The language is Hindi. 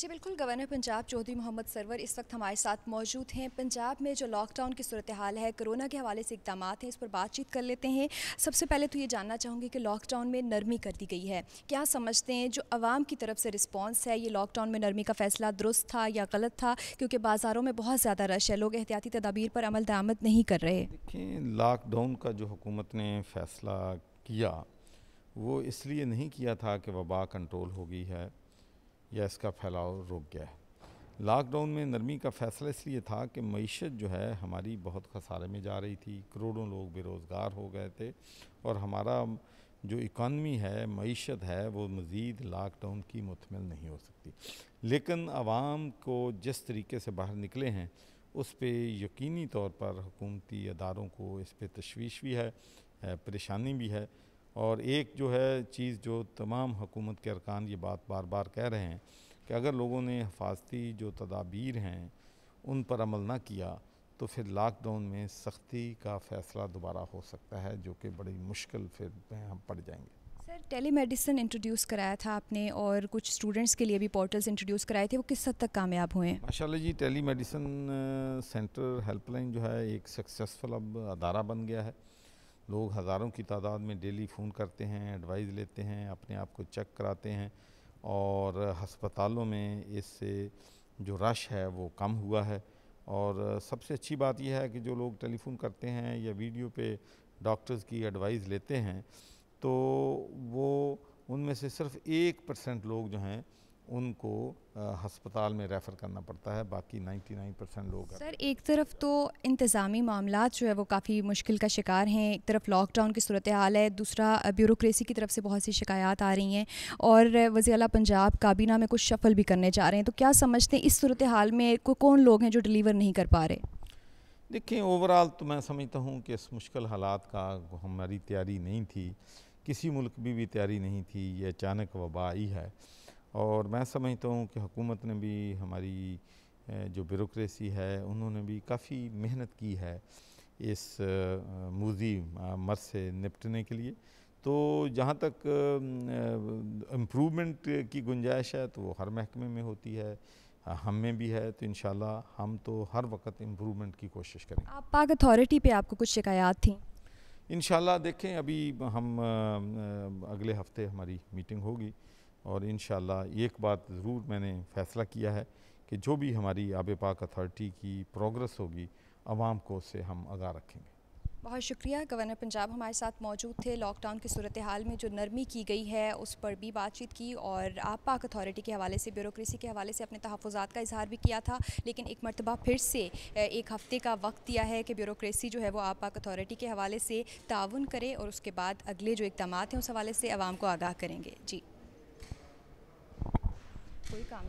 जी बिल्कुल गवर्नर पंजाब चौधरी मोहम्मद सरवर इस वक्त हमारे साथ मौजूद हैं पंजाब में जो लॉकडाउन की सूरत हाल है कोरोना के हवाले से इकदाम हैं इस पर बातचीत कर लेते हैं सबसे पहले तो ये जानना चाहूँगी कि लॉकडाउन में नरमी कर दी गई है क्या समझते हैं जो आवाम की तरफ से रिस्पॉन्स है ये लॉकडाउन में नरमी का फैसला दुरुस्त था या गलत था क्योंकि बाज़ारों में बहुत ज़्यादा रश है लोग एहतियाती तदाबीर पर अमल दरामद नहीं कर रहे देखें लॉकडाउन का जो हुकूमत ने फैसला किया वो इसलिए नहीं किया था कि वबा कंट्रोल हो गई है या इसका फैलाव रुक गया है लॉकडाउन में नरमी का फैसला इसलिए था कि मीशत जो है हमारी बहुत खसारे में जा रही थी करोड़ों लोग बेरोज़गार हो गए थे और हमारा जो इकानमी है मीशत है वो मज़ीद लॉकडाउन की मुतमिल नहीं हो सकती लेकिन आवाम को जिस तरीके से बाहर निकले हैं उस पर यकीनी तौर पर हुकूमती अदारों को इस पर तशवीश भी है परेशानी भी है और एक जो है चीज़ जो तमाम हुकूमत के अरकान ये बात बार बार कह रहे हैं कि अगर लोगों ने हफाजती जो तदाबीर हैं उन पर अमल ना किया तो फिर लॉकडाउन में सख्ती का फ़ैसला दोबारा हो सकता है जो कि बड़ी मुश्किल फिर में हम पड़ जाएंगे सर टेली मेडिसिन इंट्रोड्यूस कराया था आपने और कुछ स्टूडेंट्स के लिए भी पोर्टल्स इंट्रोड्यूस कराए थे वो किस हद तक कामयाब हुए हैं जी टेली मेडिसिन सेंटर हेल्पलाइन जो है एक सक्सेसफुल अब अदारा बन गया है लोग हज़ारों की तादाद में डेली फ़ोन करते हैं एडवाइस लेते हैं अपने आप को चेक कराते हैं और हस्पतालों में इससे जो रश है वो कम हुआ है और सबसे अच्छी बात यह है कि जो लोग टेलीफोन करते हैं या वीडियो पे डॉक्टर्स की एडवाइस लेते हैं तो वो उनमें से सिर्फ एक परसेंट लोग जो हैं उनको हस्पताल में रेफ़र करना पड़ता है बाकी 99 परसेंट लोग सर एक तरफ तो इंतज़ामी मामला जो है वो काफ़ी मुश्किल का शिकार हैं एक तरफ लॉकडाउन की सूरत हाल है दूसरा ब्यूरोसी की तरफ से बहुत सी शिकायत आ रही हैं और वजी अला पंजाब काबीना में कुछ शफल भी करने जा रहे हैं तो क्या समझते हैं इस सूरत हाल में को कौन लोग हैं जो डिलीवर नहीं कर पा रहे देखिए ओवरऑल तो मैं समझता हूँ कि इस मुश्किल हालात का हमारी तैयारी नहीं थी किसी मुल्क भी तैयारी नहीं थी ये अचानक वबा आई है और मैं समझता हूँ कि हुकूमत ने भी हमारी जो ब्यूरोसी है उन्होंने भी काफ़ी मेहनत की है इस मूजी मर से निपटने के लिए तो जहाँ तक इम्प्रूवमेंट की गुंजाइश है तो वो हर महकमे में होती है हम में भी है तो इन हम तो हर वक्त इम्प्रूवमेंट की कोशिश करें आप पाक अथॉरिटी पे आपको कुछ शिकायत थी इन देखें अभी हम अगले हफ्ते हमारी मीटिंग होगी और इन एक बात ज़रूर मैंने फ़ैसला किया है कि जो भी हमारी आब पाक अथॉरिटी की प्रोग्रेस होगी आवाम को उससे हम आगा रखेंगे बहुत शुक्रिया गवर्नर पंजाब हमारे साथ मौजूद थे लॉकडाउन की सूरत हाल में जो नरमी की गई है उस पर भी बातचीत की और आप पाक अथॉरिटी के हवाले से ब्यूरोसी के हवाले से अपने तहफ़ात का इजहार भी किया था लेकिन एक मरतबा फिर से एक हफ़्ते का वक्त दिया है कि ब्यूरोसी जो है वो आप पाक अथॉरिटी के हवाले से ताउन करे और उसके बाद अगले जो इकदाम हैं उस हवाले से आवाम को आगाह करेंगे जी spójkami.